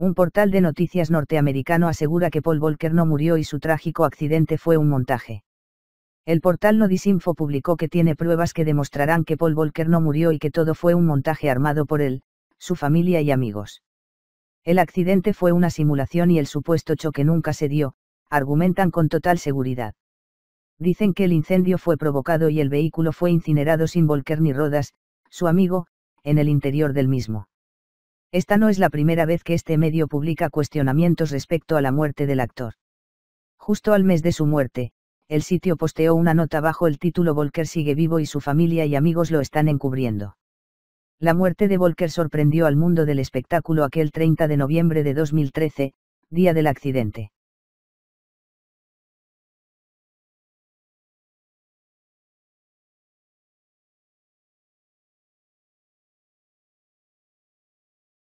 Un portal de noticias norteamericano asegura que Paul Volcker no murió y su trágico accidente fue un montaje. El portal Disinfo publicó que tiene pruebas que demostrarán que Paul Volcker no murió y que todo fue un montaje armado por él, su familia y amigos. El accidente fue una simulación y el supuesto choque nunca se dio, argumentan con total seguridad. Dicen que el incendio fue provocado y el vehículo fue incinerado sin Volcker ni Rodas, su amigo, en el interior del mismo. Esta no es la primera vez que este medio publica cuestionamientos respecto a la muerte del actor. Justo al mes de su muerte, el sitio posteó una nota bajo el título Volker sigue vivo y su familia y amigos lo están encubriendo. La muerte de Volker sorprendió al mundo del espectáculo aquel 30 de noviembre de 2013, día del accidente.